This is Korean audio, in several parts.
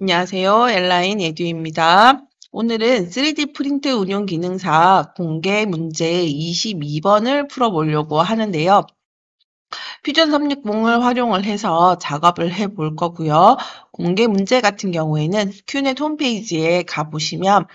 안녕하세요. 엘라인 에듀입니다. 오늘은 3D 프린트 운용 기능사 공개 문제 22번을 풀어보려고 하는데요. 퓨전 360을 활용을 해서 작업을 해 볼 거고요. 공개 문제 같은 경우에는 큐넷 홈페이지에 가보시면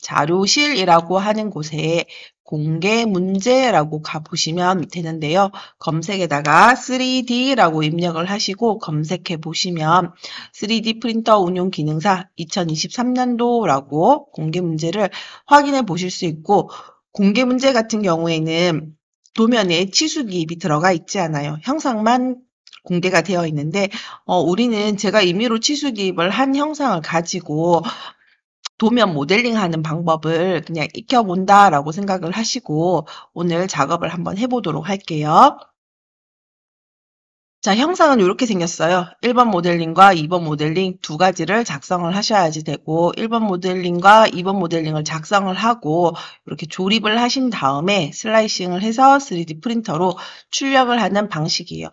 자료실이라고 하는 곳에 공개 문제라고 가보시면 되는데요. 검색에다가 3D라고 입력을 하시고 검색해 보시면 3D 프린터 운용 기능사 2023년도라고 공개 문제를 확인해 보실 수 있고 공개 문제 같은 경우에는 도면에 치수기입이 들어가 있지 않아요. 형상만 공개가 되어 있는데 어, 우리는 제가 임의로 치수기입을 한 형상을 가지고 도면 모델링하는 방법을 그냥 익혀본다라고 생각을 하시고 오늘 작업을 한번 해보도록 할게요. 자, 형상은 이렇게 생겼어요. 1번 모델링과 2번 모델링 두 가지를 작성을 하셔야지 되고 1번 모델링과 2번 모델링을 작성을 하고 이렇게 조립을 하신 다음에 슬라이싱을 해서 3D 프린터로 출력을 하는 방식이에요.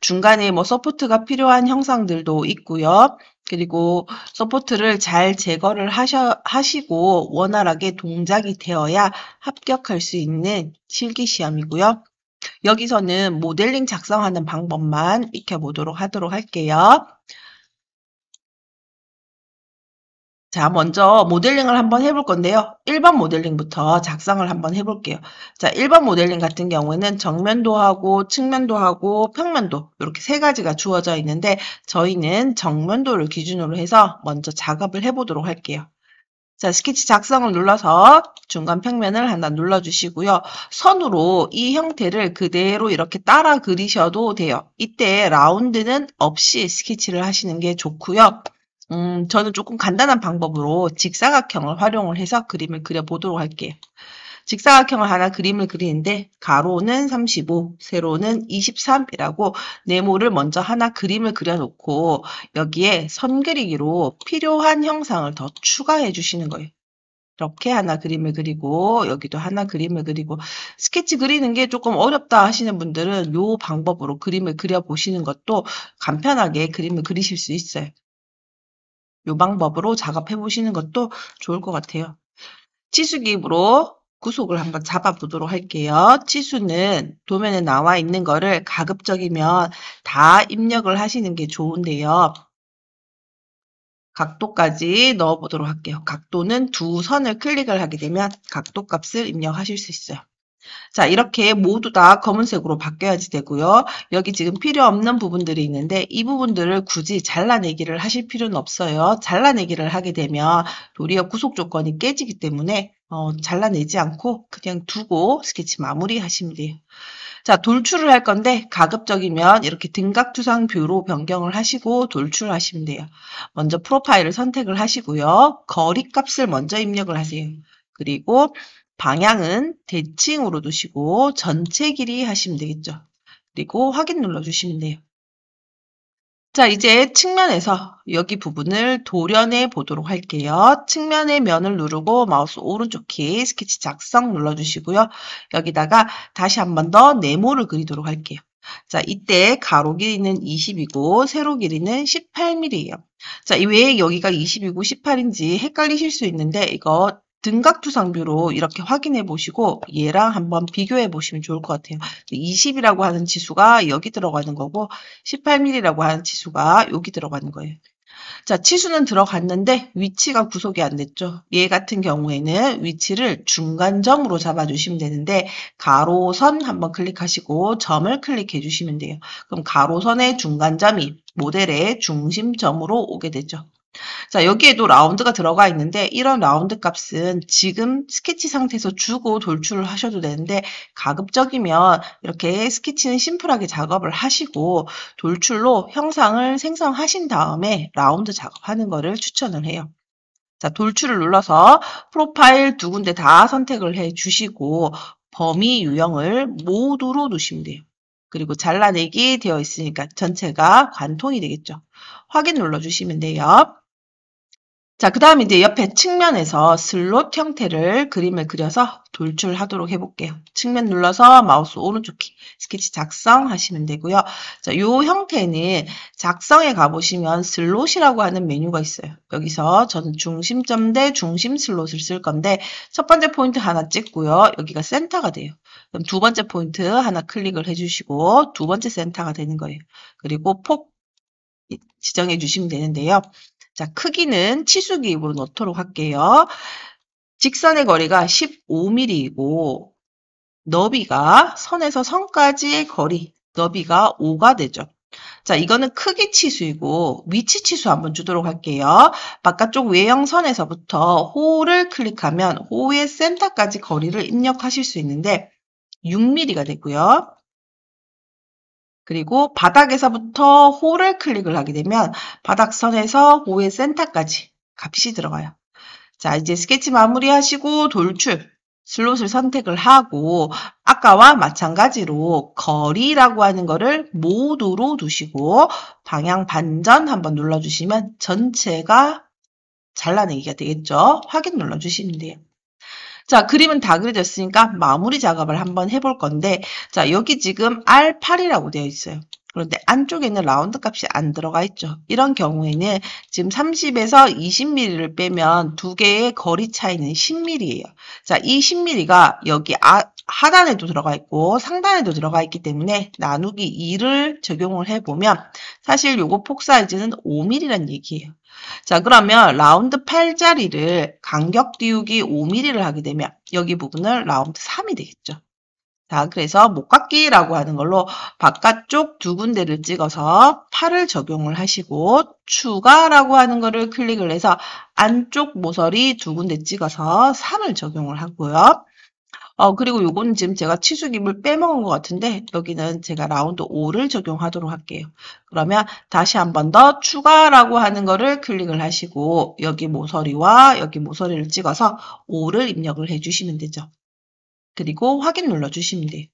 중간에 뭐 서포트가 필요한 형상들도 있고요. 그리고 서포트를 잘 제거를 하셔, 하시고 원활하게 동작이 되어야 합격할 수 있는 실기 시험이고요. 여기서는 모델링 작성하는 방법만 익혀보도록 하도록 할게요. 자, 먼저 모델링을 한번 해볼 건데요. 1번 모델링부터 작성을 한번 해볼게요. 자, 1번 모델링 같은 경우에는 정면도하고 측면도하고 평면도 이렇게 세 가지가 주어져 있는데 저희는 정면도를 기준으로 해서 먼저 작업을 해보도록 할게요. 자, 스케치 작성을 눌러서 중간 평면을 하나 눌러주시고요. 선으로 이 형태를 그대로 이렇게 따라 그리셔도 돼요. 이때 라운드는 없이 스케치를 하시는 게 좋고요. 음, 저는 조금 간단한 방법으로 직사각형을 활용을 해서 그림을 그려보도록 할게요. 직사각형을 하나 그림을 그리는데 가로는 35, 세로는 23이라고 네모를 먼저 하나 그림을 그려놓고 여기에 선 그리기로 필요한 형상을 더 추가해 주시는 거예요. 이렇게 하나 그림을 그리고 여기도 하나 그림을 그리고 스케치 그리는 게 조금 어렵다 하시는 분들은 요 방법으로 그림을 그려보시는 것도 간편하게 그림을 그리실 수 있어요. 요 방법으로 작업해 보시는 것도 좋을 것 같아요. 치수기입으로 구속을 한번 잡아보도록 할게요. 치수는 도면에 나와 있는 거를 가급적이면 다 입력을 하시는 게 좋은데요. 각도까지 넣어보도록 할게요. 각도는 두 선을 클릭을 하게 되면 각도 값을 입력하실 수 있어요. 자, 이렇게 모두 다 검은색으로 바뀌어야지 되고요. 여기 지금 필요 없는 부분들이 있는데 이 부분들을 굳이 잘라내기를 하실 필요는 없어요. 잘라내기를 하게 되면 도리어 구속 조건이 깨지기 때문에 어, 잘라내지 않고 그냥 두고 스케치 마무리 하시면 돼요. 자, 돌출을 할 건데 가급적이면 이렇게 등각투상뷰로 변경을 하시고 돌출하시면 돼요. 먼저 프로파일을 선택을 하시고요. 거리값을 먼저 입력을 하세요. 그리고 방향은 대칭으로 두시고 전체 길이 하시면 되겠죠. 그리고 확인 눌러주시면 돼요. 자, 이제 측면에서 여기 부분을 도련해 보도록 할게요. 측면의 면을 누르고 마우스 오른쪽 키 스케치 작성 눌러주시고요. 여기다가 다시 한 번 더 네모를 그리도록 할게요. 자, 이때 가로 길이는 20이고 세로 길이는 18mm예요. 자, 이 외에 여기가 20이고 18인지 헷갈리실 수 있는데 이거 등각투상뷰로 이렇게 확인해 보시고 얘랑 한번 비교해 보시면 좋을 것 같아요. 20이라고 하는 지수가 여기 들어가는 거고 18mm라고 하는 지수가 여기 들어가는 거예요. 자, 치수는 들어갔는데 위치가 구속이 안 됐죠. 얘 같은 경우에는 위치를 중간점으로 잡아주시면 되는데 가로선 한번 클릭하시고 점을 클릭해 주시면 돼요. 그럼 가로선의 중간점이 모델의 중심점으로 오게 되죠. 자 여기에도 라운드가 들어가 있는데 이런 라운드 값은 지금 스케치 상태에서 주고 돌출을 하셔도 되는데 가급적이면 이렇게 스케치는 심플하게 작업을 하시고 돌출로 형상을 생성하신 다음에 라운드 작업하는 것을 추천을 해요. 자 돌출을 눌러서 프로파일 두 군데 다 선택을 해 주시고 범위 유형을 모두로 놓으시면 돼요. 그리고 잘라내기 되어 있으니까 전체가 관통이 되겠죠. 확인 눌러주시면 돼요. 자, 그 다음에 이제 옆에 측면에서 슬롯 형태를 그림을 그려서 돌출하도록 해볼게요. 측면 눌러서 마우스 오른쪽 키 스케치 작성하시면 되고요. 자, 이 형태는 작성에 가보시면 슬롯이라고 하는 메뉴가 있어요. 여기서 저는 중심점 대 중심 슬롯을 쓸 건데 첫 번째 포인트 하나 찍고요. 여기가 센터가 돼요. 그럼 두 번째 포인트 하나 클릭을 해주시고 두 번째 센터가 되는 거예요. 그리고 폭 지정해 주시면 되는데요. 자, 크기는 치수기 입으로 넣도록 할게요. 직선의 거리가 15mm이고 너비가 선에서 선까지의 거리, 너비가 5가 되죠. 자, 이거는 크기 치수이고 위치 치수 한번 주도록 할게요. 바깥쪽 외형선에서부터 호를 클릭하면 호의 센터까지 거리를 입력하실 수 있는데 6mm가 되고요. 그리고 바닥에서부터 호를 클릭을 하게 되면 바닥선에서 호의 센터까지 값이 들어가요. 자, 이제 스케치 마무리하시고 돌출, 슬롯을 선택을 하고 아까와 마찬가지로 거리라고 하는 거를 모두로 두시고 방향 반전 한번 눌러주시면 전체가 잘라내기가 되겠죠. 확인 눌러주시면 돼요. 자, 그림은 다 그려졌으니까 마무리 작업을 한번 해볼 건데 자, 여기 지금 R8이라고 되어 있어요. 그런데 안쪽에는 라운드 값이 안 들어가 있죠. 이런 경우에는 지금 30에서 20mm를 빼면 두 개의 거리 차이는 10mm예요. 자, 이 10mm가 여기 아, 하단에도 들어가 있고 상단에도 들어가 있기 때문에 나누기 2를 적용을 해보면 사실 요거 폭 사이즈는 5mm란 얘기예요. 자 그러면 라운드 8자리를 간격 띄우기 5mm를 하게 되면 여기 부분을 라운드 3이 되겠죠. 자 그래서 목깎기라고 하는 걸로 바깥쪽 두 군데를 찍어서 8을 적용을 하시고 추가라고 하는 거를 클릭을 해서 안쪽 모서리 두 군데 찍어서 3을 적용을 하고요. 어, 그리고 요건 지금 제가 치수기물 빼먹은 것 같은데 여기는 제가 라운드 5를 적용하도록 할게요. 그러면 다시 한 번 더 추가라고 하는 거를 클릭을 하시고 여기 모서리와 여기 모서리를 찍어서 5를 입력을 해주시면 되죠. 그리고 확인 눌러주시면 돼요.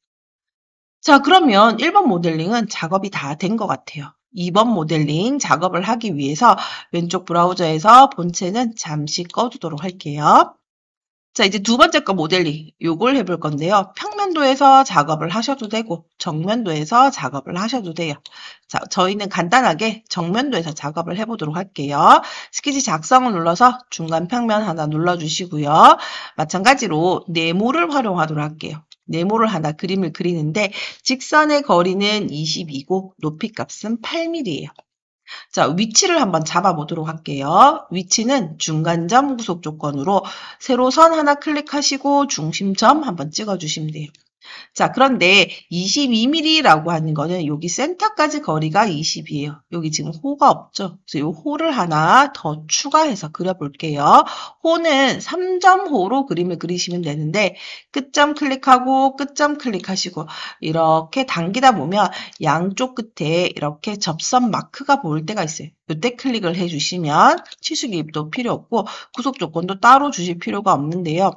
자 그러면 1번 모델링은 작업이 다 된 것 같아요. 2번 모델링 작업을 하기 위해서 왼쪽 브라우저에서 본체는 잠시 꺼두도록 할게요. 자, 이제 두 번째 거 모델링. 요걸 해볼 건데요. 평면도에서 작업을 하셔도 되고, 정면도에서 작업을 하셔도 돼요. 자, 저희는 간단하게 정면도에서 작업을 해보도록 할게요. 스케치 작성을 눌러서 중간 평면 하나 눌러주시고요. 마찬가지로 네모를 활용하도록 할게요. 네모를 하나 그림을 그리는데, 직선의 거리는 22고, 높이 값은 8mm예요. 자, 위치를 한번 잡아보도록 할게요. 위치는 중간점 구속 조건으로 세로선 하나 클릭하시고 중심점 한번 찍어주시면 돼요. 자, 그런데 22mm라고 하는 거는 여기 센터까지 거리가 20이에요. 여기 지금 호가 없죠. 그래서 이 호를 하나 더 추가해서 그려볼게요. 호는 3.5로 그림을 그리시면 되는데 끝점 클릭하고 끝점 클릭하시고 이렇게 당기다 보면 양쪽 끝에 이렇게 접선 마크가 보일 때가 있어요. 이때 클릭을 해주시면 치수기입도 필요 없고 구속 조건도 따로 주실 필요가 없는데요.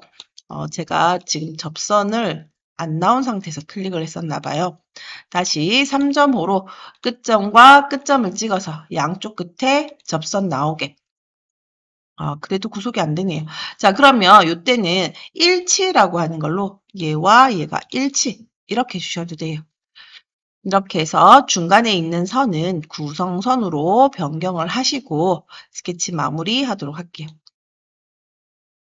어, 제가 지금 접선을 안 나온 상태에서 클릭을 했었나 봐요. 다시 3.5로 끝점과 끝점을 찍어서 양쪽 끝에 접선 나오게 아, 그래도 구속이 안 되네요. 자, 그러면 이때는 일치라고 하는 걸로 얘와 얘가 일치 이렇게 주셔도 돼요. 이렇게 해서 중간에 있는 선은 구성선으로 변경을 하시고 스케치 마무리 하도록 할게요.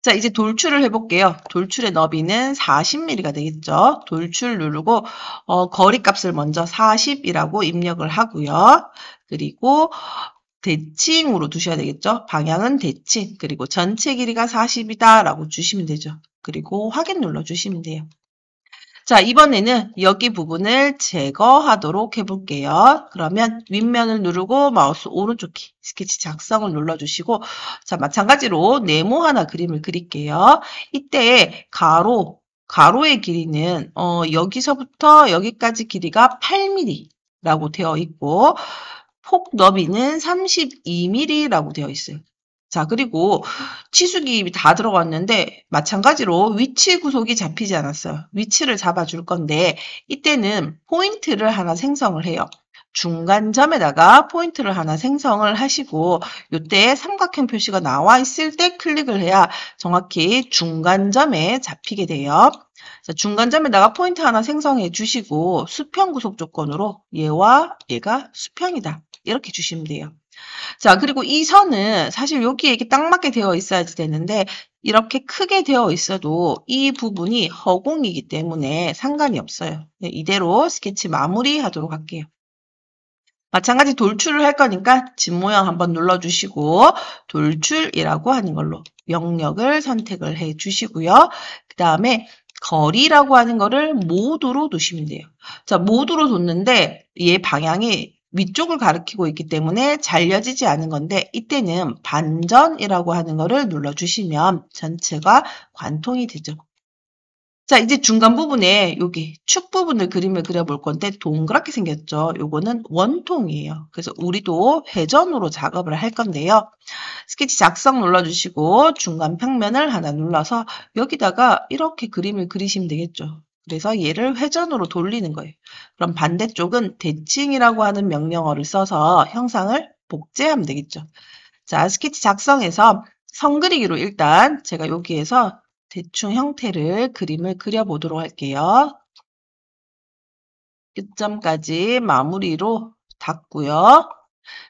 자, 이제 돌출을 해볼게요. 돌출의 너비는 40mm가 되겠죠. 돌출 누르고 어, 거리값을 먼저 40이라고 입력을 하고요. 그리고 대칭으로 두셔야 되겠죠. 방향은 대칭, 그리고 전체 길이가 40이다라고 주시면 되죠. 그리고 확인 눌러주시면 돼요. 자, 이번에는 여기 부분을 제거하도록 해볼게요. 그러면 윗면을 누르고 마우스 오른쪽 키 스케치 작성을 눌러주시고 자, 마찬가지로 네모 하나 그림을 그릴게요. 이때 가로, 가로의 길이는 어, 여기서부터 여기까지 길이가 8mm 라고 되어 있고 폭 너비는 32mm라고 되어 있어요. 자, 그리고 치수기입이 다 들어갔는데 마찬가지로 위치 구속이 잡히지 않았어요. 위치를 잡아줄 건데 이때는 포인트를 하나 생성을 해요. 중간점에다가 포인트를 하나 생성을 하시고 이때 삼각형 표시가 나와 있을 때 클릭을 해야 정확히 중간점에 잡히게 돼요. 자, 중간점에다가 포인트 하나 생성해 주시고 수평 구속 조건으로 얘와 얘가 수평이다. 이렇게 주시면 돼요. 자, 그리고 이 선은 사실 여기에 이렇게 딱 맞게 되어 있어야지 되는데 이렇게 크게 되어 있어도 이 부분이 허공이기 때문에 상관이 없어요. 네, 이대로 스케치 마무리 하도록 할게요. 마찬가지 돌출을 할 거니까 집 모양 한번 눌러주시고 돌출이라고 하는 걸로 영역을 선택을 해 주시고요. 그 다음에 거리라고 하는 거를 모드로 두시면 돼요. 자, 모드로 뒀는데 얘 방향이 위쪽을 가리키고 있기 때문에 잘려지지 않은 건데 이때는 반전이라고 하는 거를 눌러주시면 전체가 관통이 되죠. 자 이제 중간 부분에 여기 축 부분을 그림을 그려볼 건데 동그랗게 생겼죠. 요거는 원통이에요. 그래서 우리도 회전으로 작업을 할 건데요. 스케치 작성 눌러주시고 중간 평면을 하나 눌러서 여기다가 이렇게 그림을 그리시면 되겠죠. 그래서 얘를 회전으로 돌리는 거예요. 그럼 반대쪽은 대칭이라고 하는 명령어를 써서 형상을 복제하면 되겠죠. 자, 스케치 작성해서 선 그리기로 일단 제가 여기에서 대충 형태를 그림을 그려보도록 할게요. 끝점까지 마무리로 닫고요.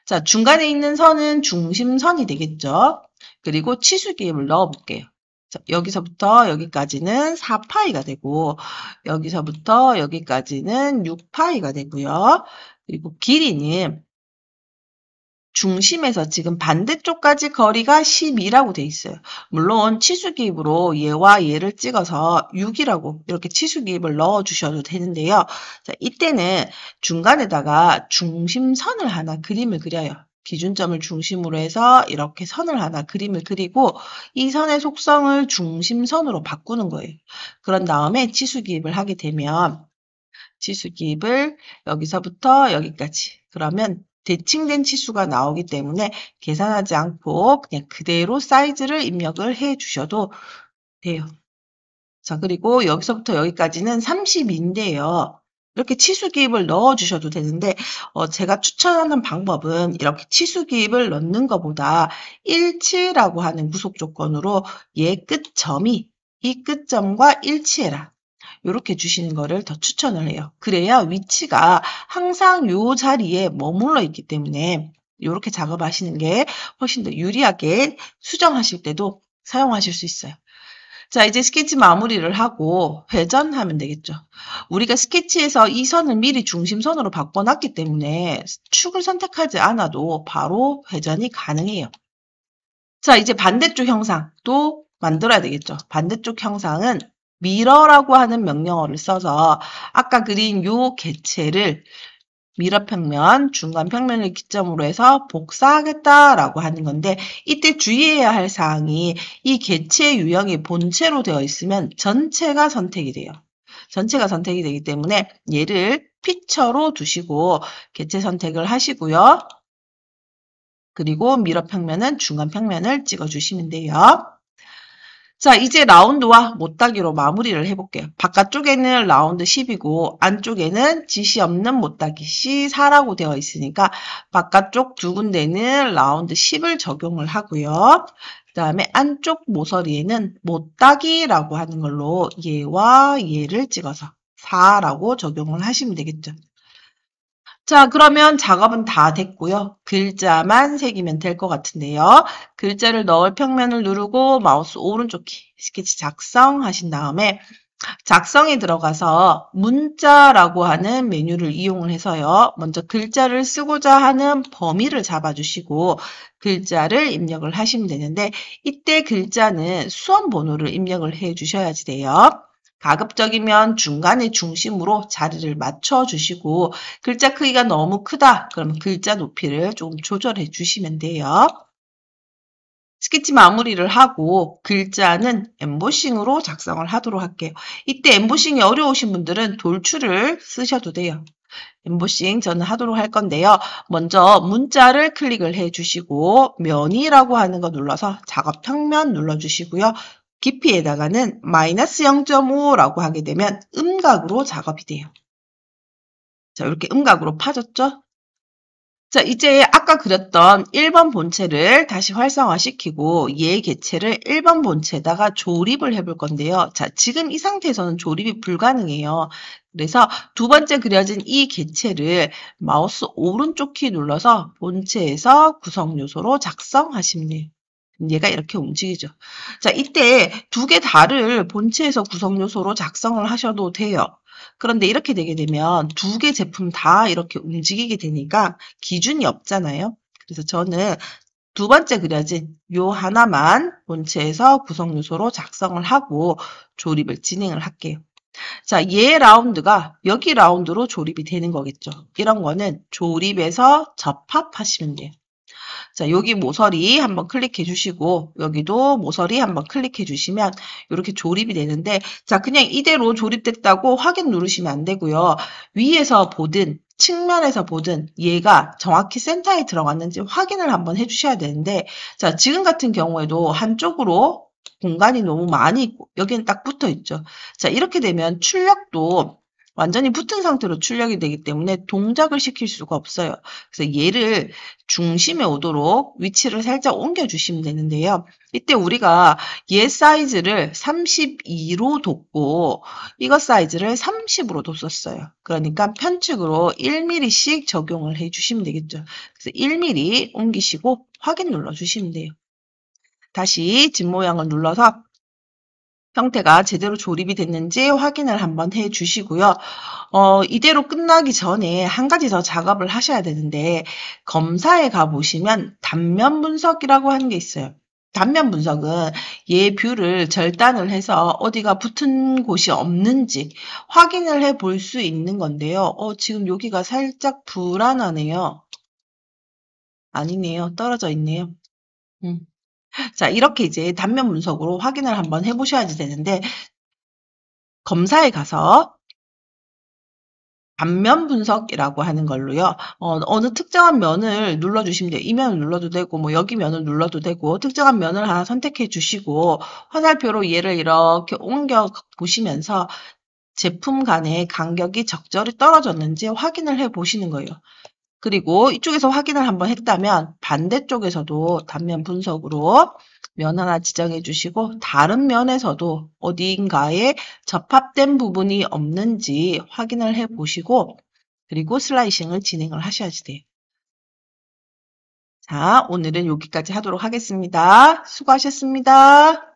자, 중간에 있는 선은 중심선이 되겠죠. 그리고 치수기임을 넣어볼게요. 여기서부터 여기까지는 4파이가 되고 여기서부터 여기까지는 6파이가 되고요. 그리고 길이는 중심에서 지금 반대쪽까지 거리가 10이라고 돼 있어요. 물론 치수기입으로 얘와 얘를 찍어서 6이라고 이렇게 치수기입을 넣어 주셔도 되는데요. 자, 이때는 중간에다가 중심선을 하나 그림을 그려요. 기준점을 중심으로 해서 이렇게 선을 하나 그림을 그리고 이 선의 속성을 중심선으로 바꾸는 거예요. 그런 다음에 치수기입을 하게 되면 치수기입을 여기서부터 여기까지 그러면 대칭된 치수가 나오기 때문에 계산하지 않고 그냥 그대로 사이즈를 입력을 해 주셔도 돼요. 자 그리고 여기서부터 여기까지는 30인데요. 이렇게 치수기입을 넣어 주셔도 되는데 어, 제가 추천하는 방법은 이렇게 치수기입을 넣는 것보다 일치라고 하는 구속 조건으로 예 끝점이 이 끝점과 일치해라. 이렇게 주시는 거를 더 추천을 해요. 그래야 위치가 항상 요 자리에 머물러 있기 때문에 이렇게 작업하시는 게 훨씬 더 유리하게 수정하실 때도 사용하실 수 있어요. 자, 이제 스케치 마무리를 하고 회전하면 되겠죠. 우리가 스케치에서 이 선을 미리 중심선으로 바꿔놨기 때문에 축을 선택하지 않아도 바로 회전이 가능해요. 자, 이제 반대쪽 형상도 만들어야 되겠죠. 반대쪽 형상은 미러라고 하는 명령어를 써서 아까 그린 요 개체를 미러평면, 중간평면을 기점으로 해서 복사하겠다라고 하는 건데 이때 주의해야 할 사항이 이 개체 유형이 본체로 되어 있으면 전체가 선택이 돼요. 전체가 선택이 되기 때문에 얘를 피처로 두시고 개체 선택을 하시고요. 그리고 미러평면은 중간평면을 찍어주시면 돼요. 자 이제 라운드와 못따기로 마무리를 해볼게요. 바깥쪽에는 라운드 10이고 안쪽에는 지시 없는 못따기 C4라고 되어 있으니까 바깥쪽 두 군데는 라운드 10을 적용을 하고요. 그 다음에 안쪽 모서리에는 못따기라고 하는 걸로 얘와 얘를 찍어서 4라고 적용을 하시면 되겠죠. 자, 그러면 작업은 다 됐고요. 글자만 새기면 될 것 같은데요. 글자를 넣을 평면을 누르고 마우스 오른쪽 키 스케치 작성하신 다음에 작성에 들어가서 문자라고 하는 메뉴를 이용을 해서요. 먼저 글자를 쓰고자 하는 범위를 잡아주시고 글자를 입력을 하시면 되는데 이때 글자는 수험 번호를 입력을 해 주셔야지 돼요. 가급적이면 중간에 중심으로 자리를 맞춰 주시고 글자 크기가 너무 크다 그러면 글자 높이를 조금 조절해 주시면 돼요. 스케치 마무리를 하고 글자는 엠보싱으로 작성을 하도록 할게요. 이때 엠보싱이 어려우신 분들은 돌출을 쓰셔도 돼요. 엠보싱 저는 하도록 할 건데요. 먼저 문자를 클릭을 해주시고 면이라고 하는 거 눌러서 작업 평면 눌러주시고요. 깊이에다가는 마이너스 0.5라고 하게 되면 음각으로 작업이 돼요. 자, 이렇게 음각으로 파졌죠? 자, 이제 아까 그렸던 1번 본체를 다시 활성화시키고 얘 개체를 1번 본체에다가 조립을 해볼 건데요. 자, 지금 이 상태에서는 조립이 불가능해요. 그래서 두 번째 그려진 이 개체를 마우스 오른쪽 키 눌러서 본체에서 구성 요소로 작성하십니다. 얘가 이렇게 움직이죠. 자, 이때 두 개 다를 본체에서 구성요소로 작성을 하셔도 돼요. 그런데 이렇게 되게 되면 두 개 제품 다 이렇게 움직이게 되니까 기준이 없잖아요. 그래서 저는 두 번째 그려진 요 하나만 본체에서 구성요소로 작성을 하고 조립을 진행을 할게요. 자, 얘 라운드가 여기 라운드로 조립이 되는 거겠죠. 이런 거는 조립에서 접합하시면 돼요. 자, 여기 모서리 한번 클릭해 주시고 여기도 모서리 한번 클릭해 주시면 이렇게 조립이 되는데 자, 그냥 이대로 조립됐다고 확인 누르시면 안 되고요. 위에서 보든 측면에서 보든 얘가 정확히 센터에 들어갔는지 확인을 한번 해 주셔야 되는데 자, 지금 같은 경우에도 한쪽으로 공간이 너무 많이 있고 여기는 딱 붙어 있죠. 자, 이렇게 되면 출력도 완전히 붙은 상태로 출력이 되기 때문에 동작을 시킬 수가 없어요. 그래서 얘를 중심에 오도록 위치를 살짝 옮겨주시면 되는데요. 이때 우리가 얘 사이즈를 32로 뒀고 이거 사이즈를 30으로 뒀었어요. 그러니까 편측으로 1mm씩 적용을 해주시면 되겠죠. 그래서 1mm 옮기시고 확인 눌러주시면 돼요. 다시 집 모양을 눌러서 형태가 제대로 조립이 됐는지 확인을 한번 해 주시고요. 어, 이대로 끝나기 전에 한 가지 더 작업을 하셔야 되는데 검사에 가보시면 단면 분석이라고 하는 게 있어요. 단면 분석은 얘 뷰를 절단을 해서 어디가 붙은 곳이 없는지 확인을 해 볼 수 있는 건데요. 어, 지금 여기가 살짝 불안하네요. 아니네요. 떨어져 있네요. 음. 자, 이렇게 이제 단면 분석으로 확인을 한번 해보셔야지 되는데, 검사에 가서 단면 분석이라고 하는 걸로요. 어, 느 특정한 면을 눌러주시면 돼요. 이 면을 눌러도 되고, 뭐 여기 면을 눌러도 되고, 특정한 면을 하나 선택해 주시고, 화살표로 얘를 이렇게 옮겨 보시면서 제품 간의 간격이 적절히 떨어졌는지 확인을 해 보시는 거예요. 그리고 이쪽에서 확인을 한번 했다면 반대쪽에서도 단면 분석으로 면 하나 지정해 주시고 다른 면에서도 어디인가에 접합된 부분이 없는지 확인을 해 보시고 그리고 슬라이싱을 진행을 하셔야지 돼요. 자, 오늘은 여기까지 하도록 하겠습니다. 수고하셨습니다.